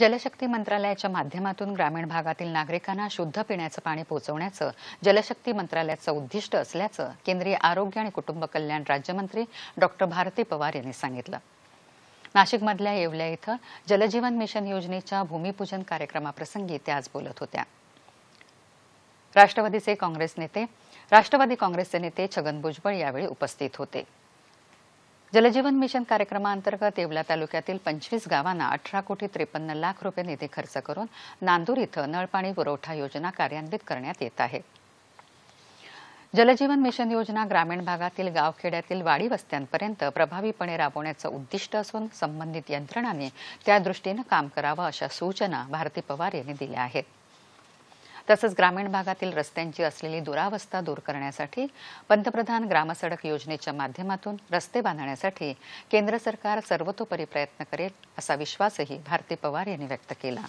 जलशक्ती मंत्रालयाच्या माध्यमातून ग्रामीण भागातील नागरिकांना शुद्ध पिण्याचं पाणी पोहोचवण्याचं जलशक्ती मंत्रालयाचं उद्दिष्ट असल्याचं केंद्रीय आरोग्य आणि कुटुंब कल्याण राज्यमंत्री डॉक्टर भारती पवार यांनी सांगितलं नाशिकमधल्या येवल्या इथं जलजीवन मिशन योजनेच्या भूमिपूजन कार्यक्रमाप्रसंगी त्या आज बोलत होत्या राष्ट्रवादीचे काँग्रेस नेते राष्ट्रवादी काँग्रेसचे नेते छगन भुजबळ यावेळी उपस्थित होते जलजीवन मिशन कार्यक्रमाअंतर्गत येवला तालुक्यातील पंचवीस गावांना अठरा कोटी त्रेपन्न लाख रुपये निधी खर्च करून नांदूर इथं नळपाणी पुरवठा योजना कार्यान्वित करण्यात येत आहे जलजीवन मिशन योजना ग्रामीण भागातील गावखेड्यातील वाडी वस्त्यांपर्यंत प्रभावीपणे राबवण्याचं उद्दिष्ट असून संबंधित यंत्रणांनी त्या काम करावं अशा सूचना भारती पवार यांनी दिल्या आहेत तसंच ग्रामीण भागातील रस्त्यांची असलेली दुरावस्था दूर करण्यासाठी पंतप्रधान ग्रामसडक योजनेच्या माध्यमातून रस्ते बांधण्यासाठी केंद्र सरकार सर्वतोपरी प्रयत्न करेल असा विश्वासही भारती पवार यांनी व्यक्त केला